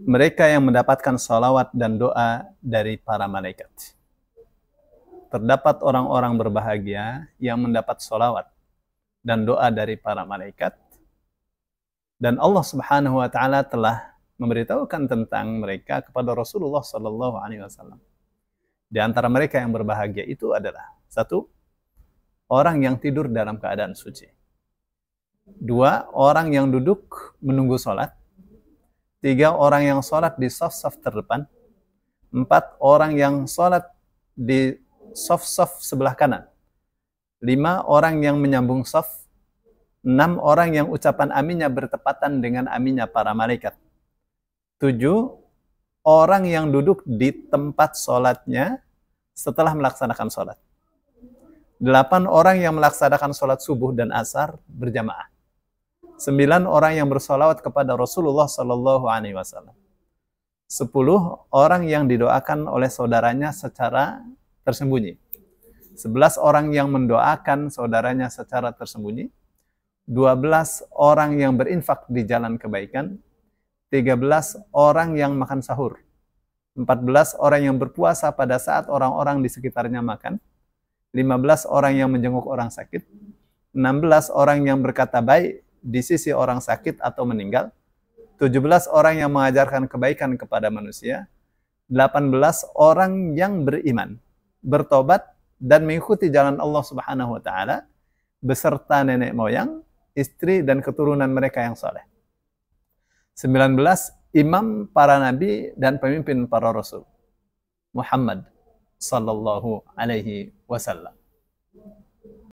mereka yang mendapatkan salawat dan doa dari para malaikat. Terdapat orang-orang berbahagia yang mendapat salawat dan doa dari para malaikat. Dan Allah Subhanahu wa taala telah memberitahukan tentang mereka kepada Rasulullah sallallahu alaihi wasallam. Di antara mereka yang berbahagia itu adalah satu orang yang tidur dalam keadaan suci. Dua, orang yang duduk menunggu sholat Tiga orang yang sholat di soft soft terdepan. Empat orang yang sholat di soft soft sebelah kanan. Lima orang yang menyambung soft Enam orang yang ucapan aminnya bertepatan dengan aminnya para malaikat. Tujuh orang yang duduk di tempat sholatnya setelah melaksanakan sholat. Delapan orang yang melaksanakan sholat subuh dan asar berjamaah. Sembilan orang yang bersolawat kepada Rasulullah Shallallahu Alaihi Wasallam. Sepuluh orang yang didoakan oleh saudaranya secara tersembunyi. Sebelas orang yang mendoakan saudaranya secara tersembunyi. Dua belas orang yang berinfak di jalan kebaikan. Tiga belas orang yang makan sahur. empat belas orang yang berpuasa pada saat orang-orang di sekitarnya makan, lima belas orang yang menjenguk orang sakit, 16 orang yang berkata baik di sisi orang sakit atau meninggal, 17 orang yang mengajarkan kebaikan kepada manusia, 18 orang yang beriman, bertobat dan mengikuti jalan Allah Subhanahu wa taala beserta nenek moyang, istri dan keturunan mereka yang soleh. 19 imam para nabi dan pemimpin para rasul Muhammad sallallahu alaihi wasallam.